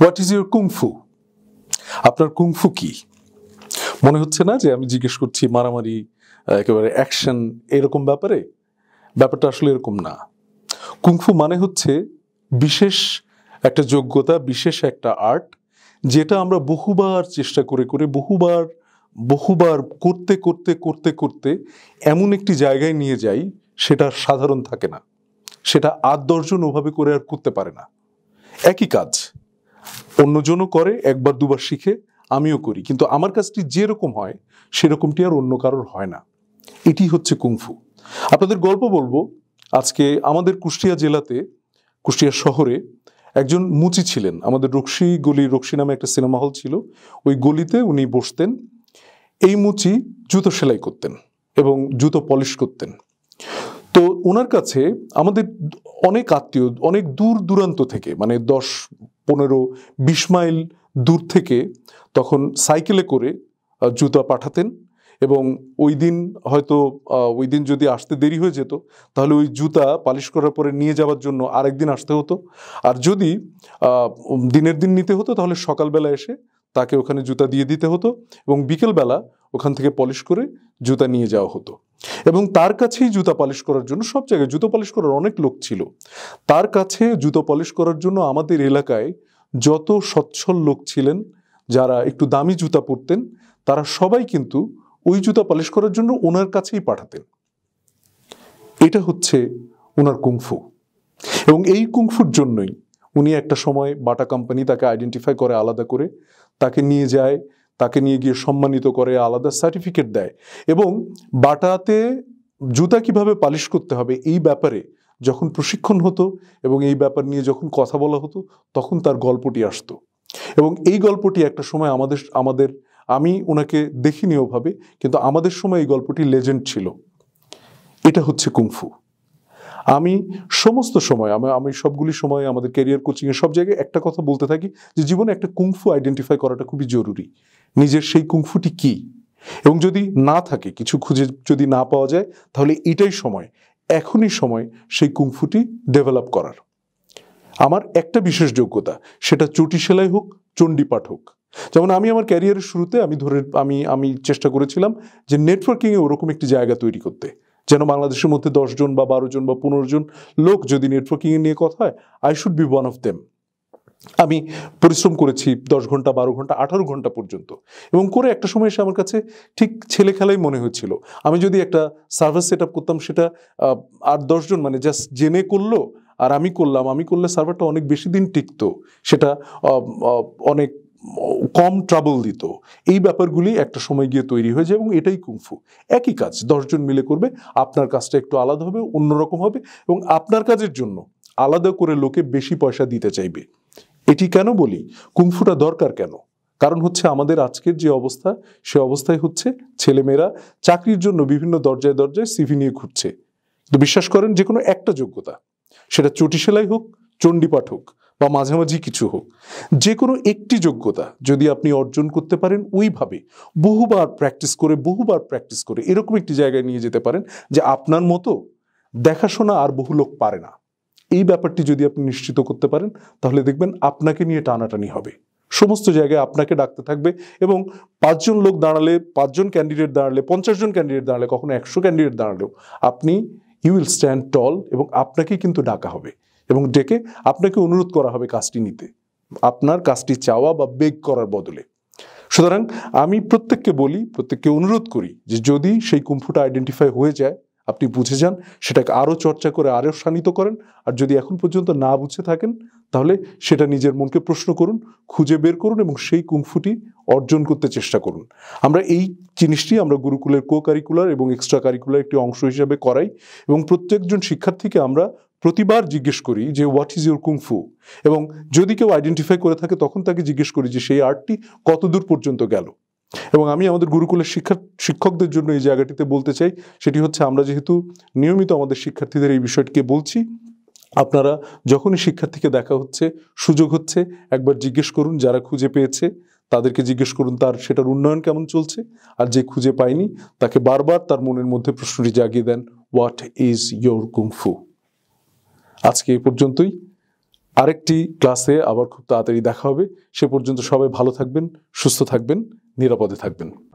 what is your kung fu আপনার kung fu কি মনে হচ্ছে না যে আমি জিজ্ঞেস করছি মারামারি একেবারে অ্যাকশন এরকম ব্যাপারে ব্যাপারটা আসলে এরকম না কুংফু মানে হচ্ছে বিশেষ একটা যোগ্যতা বিশেষ একটা আর্ট যেটা আমরা বহুবার চেষ্টা করে করে বহুবার বহুবার করতে করতে করতে করতে এমন একটি জায়গায় নিয়ে যাই সেটা সাধারণ থাকে না সেটা আট দশজন ওভাবে করে আর করতে পারে না একই কাজ অন্যজনও করে একবার দুবার শিখে আমিও করি কিন্তু আমার কাজটি যেরকম হয় সেরকমটি আর অন্য কারোর হয় না এটি হচ্ছে কুংফু আপনাদের গল্প বলবো আজকে আমাদের কুষ্টিয়া জেলাতে কুষ্টিয়া শহরে একজন মুচি ছিলেন আমাদের রক্সি গলি রক্সি নামে একটা সিনেমা হল ছিল ওই গলিতে উনি বসতেন এই মুচি জুতো সেলাই করতেন এবং জুতো পলিশ করতেন তো ওনার কাছে আমাদের অনেক আত্মীয় অনেক দূর দূরান্ত থেকে মানে দশ পনেরো বিশ মাইল দূর থেকে তখন সাইকেলে করে জুতা পাঠাতেন এবং ওই দিন হয়তো ওই দিন যদি আসতে দেরি হয়ে যেত তাহলে ওই জুতা পালিশ করার পরে নিয়ে যাওয়ার জন্য আরেক দিন আসতে হতো আর যদি দিনের দিন নিতে হতো তাহলে সকালবেলা এসে তাকে ওখানে জুতা দিয়ে দিতে হতো এবং বিকেলবেলা ওখান থেকে পলিশ করে জুতা নিয়ে যাওয়া হতো এবং তার কাছেই জুতা পালিশ করার জন্য সব জায়গায় জুতো পালিশ করার অনেক লোক ছিল তার কাছে জুতো পালিশ করার জন্য আমাদের এলাকায় যত সচ্ছল লোক ছিলেন যারা একটু দামি জুতা পরতেন তারা সবাই কিন্তু ওই জুতা পালিশ করার জন্য ওনার কাছেই পাঠাতেন এটা হচ্ছে ওনার কুংফু এবং এই কুংফুর জন্যই উনি একটা সময় বাটা কোম্পানি তাকে আইডেন্টিফাই করে আলাদা করে তাকে নিয়ে যায় তাকে নিয়ে গিয়ে সম্মানিত করে আলাদা সার্টিফিকেট দেয় এবং বাটাতে জুতা কিভাবে পালিশ করতে হবে এই ব্যাপারে যখন প্রশিক্ষণ হতো এবং এই ব্যাপার নিয়ে যখন কথা বলা হতো তখন তার গল্পটি আসতো এবং এই গল্পটি একটা সময় আমাদের আমাদের আমি ওনাকে দেখিনি ওভাবে কিন্তু আমাদের সময় এই গল্পটি লেজেন্ড ছিল এটা হচ্ছে কুংফু আমি সমস্ত সময় আমি আমি সবগুলি সময় আমাদের কেরিয়ার কোচিংয়ে সব জায়গায় একটা কথা বলতে থাকি যে জীবনে একটা কুংফু আইডেন্টিফাই করাটা খুবই জরুরি নিজের সেই কুংফুটি কী এবং যদি না থাকে কিছু খুঁজে যদি না পাওয়া যায় তাহলে এটাই সময় এখনই সময় সেই কুংফুটি ডেভেলপ করার আমার একটা বিশেষ যোগ্যতা সেটা চটি সেলাই হোক চণ্ডীপাঠ হোক যেমন আমি আমার ক্যারিয়ারের শুরুতে আমি ধরে আমি আমি চেষ্টা করেছিলাম যে নেটওয়ার্কিংয়ে ওরকম একটি জায়গা তৈরি করতে যেন বাংলাদেশের মধ্যে দশজন বা বারো জন বা পনেরো জন লোক যদি নেটওয়ার্কিং নিয়ে কথা হয় I should be one of them আমি পরিশ্রম করেছি দশ ঘন্টা বারো ঘন্টা আঠারো ঘন্টা পর্যন্ত এবং করে একটা সময় এসে আমার কাছে ঠিক ছেলে খেলাই মনে হয়েছিল আমি যদি একটা সার্ভার সেট আপ করতাম সেটা আট দশজন মানে জাস্ট জেনে করলো আর আমি করলাম আমি করলে সার্ভারটা অনেক বেশি দিন টিকতো সেটা অনেক কম ট্রাবল দিত এই ব্যাপারগুলি একটা সময় গিয়ে তৈরি হয়ে যায় এবং এটাই কুংফু একই কাজ দশজন মিলে করবে আপনার কাজটা একটু আলাদা হবে অন্যরকম হবে এবং আপনার কাজের জন্য আলাদা করে লোকে বেশি পয়সা দিতে চাইবে এটি কেন বলি কুংফুটা দরকার কেন কারণ হচ্ছে আমাদের আজকের যে অবস্থা সে অবস্থায় হচ্ছে ছেলেমেয়েরা চাকরির জন্য বিভিন্ন দরজায় দরজায় সিভি নিয়ে ঘুরছে তো বিশ্বাস করেন যে কোনো একটা যোগ্যতা সেটা চটি সেলাই হোক চণ্ডীপাঠ হোক বা মাঝামাঝি কিছু হোক যে কোনো একটি যোগ্যতা যদি আপনি অর্জন করতে পারেন ওইভাবে বহুবার প্র্যাকটিস করে বহুবার প্র্যাকটিস করে এরকম একটি জায়গায় নিয়ে যেতে পারেন যে আপনার মতো দেখাশোনা আর বহু লোক পারে না এই ব্যাপারটি যদি আপনি নিশ্চিত করতে পারেন তাহলে দেখবেন আপনাকে নিয়ে টানাটানি হবে সমস্ত জায়গায় আপনাকে ডাকতে থাকবে এবং পাঁচজন লোক দাঁড়ালে পাঁচজন ক্যান্ডিডেট দাঁড়ালে পঞ্চাশ জন ক্যান্ডিডেট দাঁড়ালে কখনো একশো ক্যান্ডিডেট দাঁড়ালেও আপনি ইউ উইল স্ট্যান্ড টল এবং আপনাকে কিন্তু ডাকা হবে এবং ডেকে আপনাকে অনুরোধ করা হবে কাজটি নিতে আপনার কাজটি চাওয়া বা বেগ করার বদলে সুতরাং আমি প্রত্যেককে বলি প্রত্যেককে অনুরোধ করি যে যদি সেই কুম্ফুটা আইডেন্টিফাই হয়ে যায় আপনি বুঝে যান সেটাকে আরও চর্চা করে আরও শানিত করেন আর যদি এখন পর্যন্ত না বুঝে থাকেন তাহলে সেটা নিজের মনকে প্রশ্ন করুন খুঁজে বের করুন এবং সেই কুম্ফুটি অর্জন করতে চেষ্টা করুন আমরা এই জিনিসটি আমরা গুরুকুলের কো কারিকুলার এবং এক্সট্রা কারিকুলার একটি অংশ হিসাবে করাই এবং প্রত্যেকজন শিক্ষার্থীকে আমরা প্রতিবার জিজ্ঞেস করি যে হোয়াট ইজ ইউর কুংফু এবং যদি কেউ আইডেন্টিফাই করে থাকে তখন তাকে জিজ্ঞেস করি যে সেই আর্টটি কতদূর পর্যন্ত গেল এবং আমি আমাদের গুরুকুলের শিক্ষা শিক্ষকদের জন্য এই জায়গাটিতে বলতে চাই সেটি হচ্ছে আমরা যেহেতু নিয়মিত আমাদের শিক্ষার্থীদের এই বিষয়টিকে বলছি আপনারা যখনই শিক্ষার্থীকে দেখা হচ্ছে সুযোগ হচ্ছে একবার জিজ্ঞেস করুন যারা খুঁজে পেয়েছে তাদেরকে জিজ্ঞেস করুন তার সেটার উন্নয়ন কেমন চলছে আর যে খুঁজে পায়নি তাকে বারবার তার মনের মধ্যে প্রশ্নটি জাগিয়ে দেন হোয়াট ইজ ইয়োর কুংফু আজকে এ পর্যন্তই আরেকটি ক্লাসে আবার খুব তাড়াতাড়ি দেখা হবে সে পর্যন্ত সবাই ভালো থাকবেন সুস্থ থাকবেন নিরাপদে থাকবেন